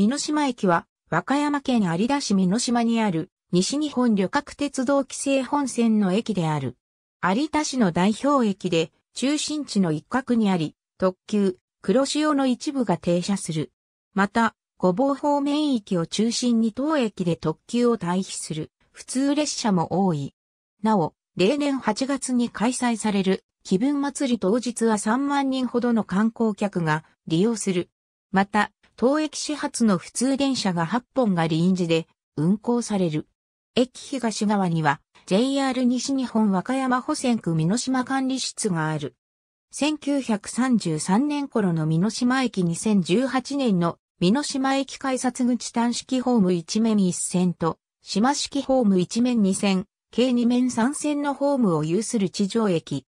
美濃島駅は、和歌山県有田市美濃島にある、西日本旅客鉄道規制本線の駅である。有田市の代表駅で、中心地の一角にあり、特急、黒潮の一部が停車する。また、ごぼう方面域を中心に当駅で特急を退避する、普通列車も多い。なお、例年8月に開催される、気分祭り当日は3万人ほどの観光客が利用する。また、当駅始発の普通電車が8本が臨時で運行される。駅東側には JR 西日本和歌山保線区美濃島管理室がある。1933年頃の美濃島駅2018年の美濃島駅改札口単式ホーム1面1線と島式ホーム1面2線、計2面3線のホームを有する地上駅。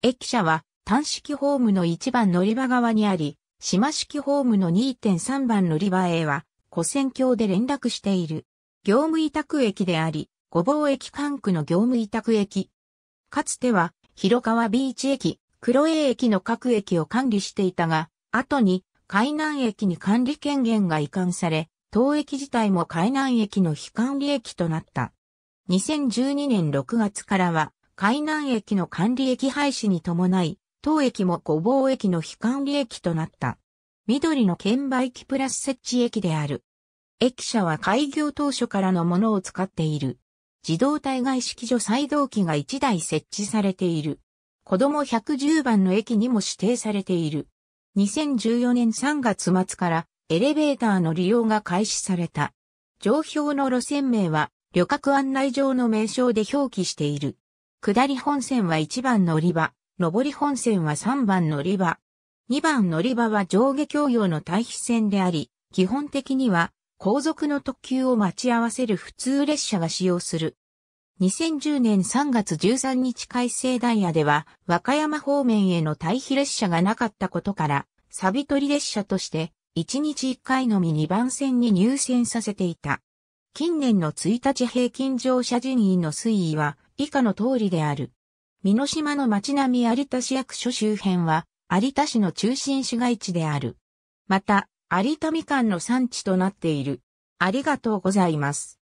駅舎は端式ホームの一番乗り場側にあり、島式ホームの2.3番乗り場へは、古線橋で連絡している。業務委託駅であり、ごぼう駅管区の業務委託駅。かつては、広川ビーチ駅、黒江駅の各駅を管理していたが、後に海南駅に管理権限が移管され、当駅自体も海南駅の非管理駅となった。2012年6月からは、海南駅の管理駅廃止に伴い、当駅も御坊駅の非管理駅となった。緑の券売機プラス設置駅である。駅舎は開業当初からのものを使っている。自動体外式所再動機が1台設置されている。子供110番の駅にも指定されている。2014年3月末からエレベーターの利用が開始された。上表の路線名は旅客案内上の名称で表記している。下り本線は1番乗り場、上り本線は3番乗り場。2番乗り場は上下共用の対比線であり、基本的には後続の特急を待ち合わせる普通列車が使用する。2010年3月13日改正ダイヤでは和歌山方面への対比列車がなかったことから、サビ取り列車として1日1回のみ2番線に入線させていた。近年の1日平均乗車人員の推移は以下の通りである。美濃島の町並み有田市役所周辺は、有田市の中心市街地である。また、有田みかんの産地となっている。ありがとうございます。